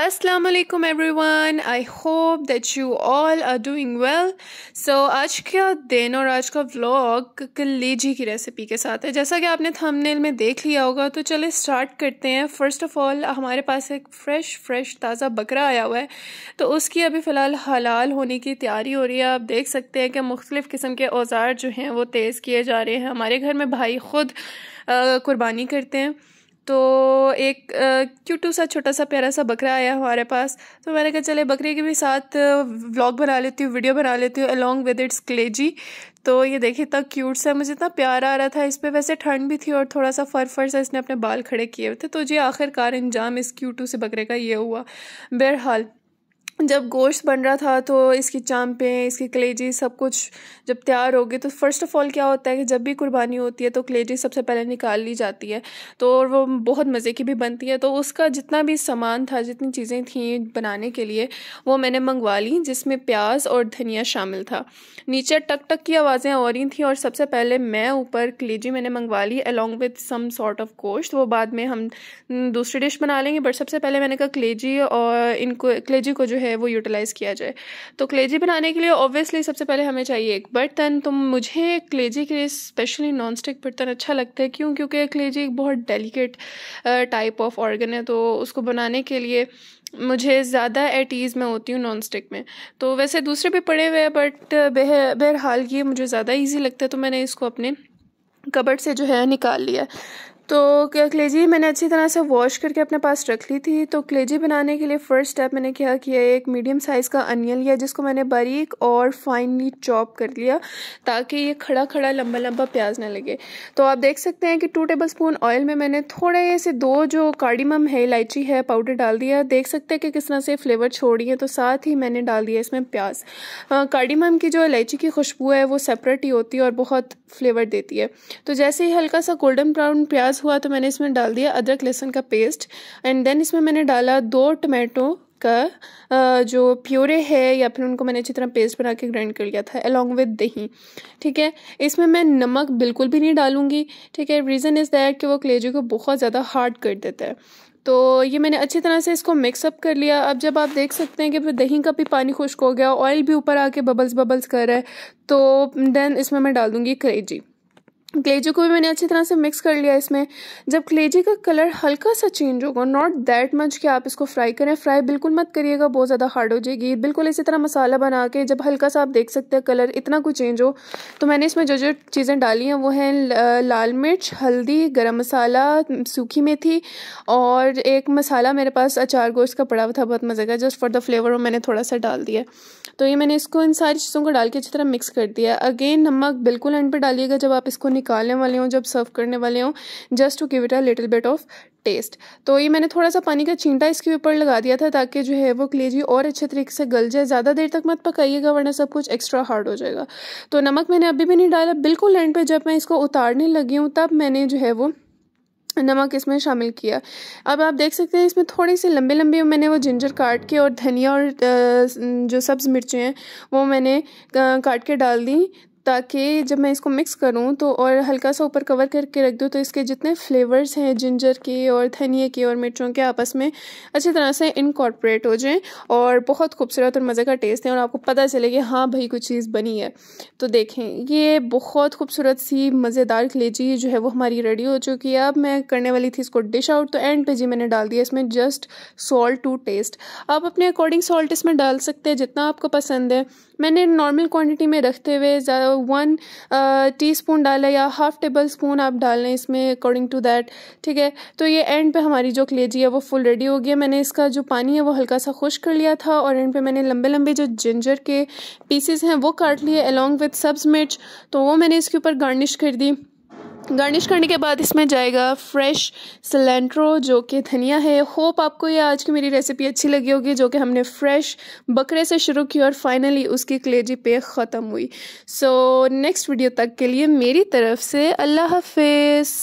अस्सलाम वालेकुम everyone I hope that you all are doing well so आज का दिन और आज का व्लॉग कलेजी की रेसिपी के साथ है जैसा कि आपने थंबनेल में देख लिया होगा तो चले स्टार्ट करते हैं फर्स्ट ऑफ ऑल हमारे पास एक फ़्रेश फ्रेश ताज़ा बकरा आया हुआ है तो उसकी अभी फ़िलहाल हलाल होने की तैयारी हो रही है आप देख सकते हैं कि मुख्तलिफ़ किस्म के औज़ार जो हैं वो तेज़ किए जा रहे हैं हमारे घर में भाई ख़ुद कुर्बानी करते हैं तो एक क्यूटू सा छोटा सा प्यारा सा बकरा आया हमारे पास तो मैंने कहा चले बकरे के भी साथ व्लॉग बना लेती हूँ वीडियो बना लेती हूँ अलॉन्ग विद इट्स क्लेजी तो ये देखिए इतना क्यूट सा मुझे इतना प्यार आ रहा था इस पर वैसे ठंड भी थी और थोड़ा सा फर फर सा इसने अपने बाल खड़े किए थे तो जी आखिरकार इंजाम इस क्यूटू से बकरे का ये हुआ बहरहाल जब गोश्त बन रहा था तो इसकी चाम्पें इसकी कलेजी सब कुछ जब तैयार होगी तो फ़र्स्ट ऑफ़ ऑल क्या होता है कि जब भी कुर्बानी होती है तो कलेजी सबसे पहले निकाल ली जाती है तो और वो बहुत मज़े की भी बनती है तो उसका जितना भी सामान था जितनी चीज़ें थी बनाने के लिए वो मैंने मंगवा ली जिसमें प्याज और धनिया शामिल था नीचे टक टक की आवाज़ें हो रही थी और सबसे पहले मैं ऊपर कलेजी मैंने मंगवा ली along with some sort of गोश्त वो बाद में हम हम्म, दूसरी डिश बना लेंगे बट सबसे पहले मैंने कहा कलेजी और इनको कलेजी को जो है है वो यूटिलाइज़ किया जाए तो क्लेजी बनाने के लिए ऑब्वियसली सबसे पहले हमें चाहिए एक बर्तन तो मुझे क्लेजी के लिए स्पेशली नॉन स्टिक बर्तन अच्छा लगता है क्यों क्योंकि क्लेजी एक बहुत डेलिकेट टाइप ऑफ ऑर्गन है तो उसको बनाने के लिए मुझे ज़्यादा एट ईज़ में होती हूँ नॉन स्टिक में तो वैसे दूसरे भी पड़े हुए हैं बट बह बहरहाल ये मुझे ज़्यादा ईजी लगता है तो मैंने इसको अपने कबर्ड से जो है निकाल लिया तो कलेजी मैंने अच्छी तरह से वॉश करके अपने पास रख ली थी तो कलेजी बनाने के लिए फ़र्स्ट स्टेप मैंने क्या किया एक मीडियम साइज़ का अनियन लिया जिसको मैंने बारीक और फाइनली चॉप कर लिया ताकि ये खड़ा खड़ा लंबा लंबा प्याज ना लगे तो आप देख सकते हैं कि टू टेबल स्पून ऑयल में मैंने थोड़े से दो जो कार्डिमम है इलायची है पाउडर डाल दिया देख सकते हैं कि किस तरह से फ्लेवर छोड़ी है तो साथ ही मैंने डाल दिया इसमें प्याज कार्डिमम की जो इलायची की खुशबू है वो सेपरेट ही होती है और बहुत फ्लेवर देती है तो जैसे ही हल्का सा गोल्डन ब्राउन प्याज हुआ तो मैंने इसमें डाल दिया अदरक लहसुन का पेस्ट एंड देन इसमें मैंने डाला दो टमाटो का जो प्योरे है या फिर उनको मैंने अच्छी तरह पेस्ट बना के ग्राइंड कर लिया था अलॉन्ग विद दही ठीक है इसमें मैं नमक बिल्कुल भी नहीं डालूंगी ठीक है रीज़न इज़ दैट कि वो कलेजी को बहुत ज़्यादा हार्ड कर देता है तो ये मैंने अच्छी तरह से इसको मिक्सअप कर लिया अब जब आप देख सकते हैं कि फिर दही का भी पानी खुश्क हो गया ऑयल भी ऊपर आके बबल्स बबल्स कर रहा है तो देन इसमें मैं डाल दूँगी करेजी क्लेजी को भी मैंने अच्छी तरह से मिक्स कर लिया इसमें जब क्लेजी का कलर हल्का सा चेंज होगा नॉट दैट मच कि आप इसको फ्राई करें फ्राई बिल्कुल मत करिएगा बहुत ज़्यादा हार्ड हो जाएगी बिल्कुल इसी तरह मसाला बना के जब हल्का सा आप देख सकते हैं कलर इतना कुछ चेंज हो तो मैंने इसमें जो जो चीज़ें डाली हैं वो हैं लाल मिर्च हल्दी गर्म मसाला सूखी मेथी और एक मसाला मेरे पास अचार गोश्त का पड़ा हुआ था बहुत मज़े का जस्ट फॉर द फ्लेवर वो मैंने थोड़ा सा डाल दिया तो ये मैंने इसको इन सारी चीज़ों को डाल के अच्छी तरह मिक्स कर दिया अगेन नमक बिल्कुल एंड पर डालिएगा जब आप इसको निकालने वाले हों जब सर्व करने वाले हों just to give it a little bit of taste तो ये मैंने थोड़ा सा पानी का चींटा इसके ऊपर लगा दिया था ताकि जो है वो क्लेजी और अच्छे तरीके से गल जाए ज़्यादा देर तक मत पकाइएगा वरना सब कुछ एक्स्ट्रा हार्ड हो जाएगा तो नमक मैंने अभी भी नहीं डाला बिल्कुल एंड पे जब मैं इसको उतारने लगी हूँ तब मैंने जो है वो नमक इसमें शामिल किया अब आप देख सकते हैं इसमें थोड़ी सी लंबे लंबे मैंने वो जिंजर काट के और धनिया और जो सब्ज़ मिर्चें हैं वो मैंने काट के डाल दी ताकि जब मैं इसको मिक्स करूँ तो और हल्का सा ऊपर कवर करके रख दूँ तो इसके जितने फ्लेवर्स हैं जिंजर के और धनिए के और मिर्चों के आपस में अच्छी तरह से इनकॉर्पोरेट हो जाएँ और बहुत खूबसूरत और मज़े का टेस्ट है और आपको पता चले कि हाँ भाई कुछ चीज़ बनी है तो देखें ये बहुत खूबसूरत सी मज़ेदार कलेजी जो है वो हमारी रेडी हो चुकी है अब मैं करने वाली थी इसको डिश आउट तो एंड पे जी मैंने डाल दिया इसमें जस्ट सॉल्ट टू टेस्ट आप अपने अकॉर्डिंग सॉल्ट इसमें डाल सकते हैं जितना आपको पसंद है मैंने नॉर्मल क्वांटिटी में रखते हुए ज़्यादा वन टीस्पून डाला या हाफ टेबल स्पून आप डाल लें इसमें अकॉर्डिंग टू दैट ठीक है तो ये एंड पे हमारी जो कलेजी है वो फुल रेडी हो गया मैंने इसका जो पानी है वो हल्का सा खुश कर लिया था और एंड पे मैंने लंबे लंबे जो जिंजर के पीसेस हैं वो काट लिए अलॉन्ग विथ सब्ज मिर्च तो वो मैंने इसके ऊपर गार्निश कर दी गार्निश करने के बाद इसमें जाएगा फ्रेश सिलेंट्रो जो कि धनिया है होप आपको ये आज की मेरी रेसिपी अच्छी लगी होगी जो कि हमने फ्रेश बकरे से शुरू की और फाइनली उसकी कलेजी पे ख़त्म हुई सो नेक्स्ट वीडियो तक के लिए मेरी तरफ से अल्लाह हाफिज़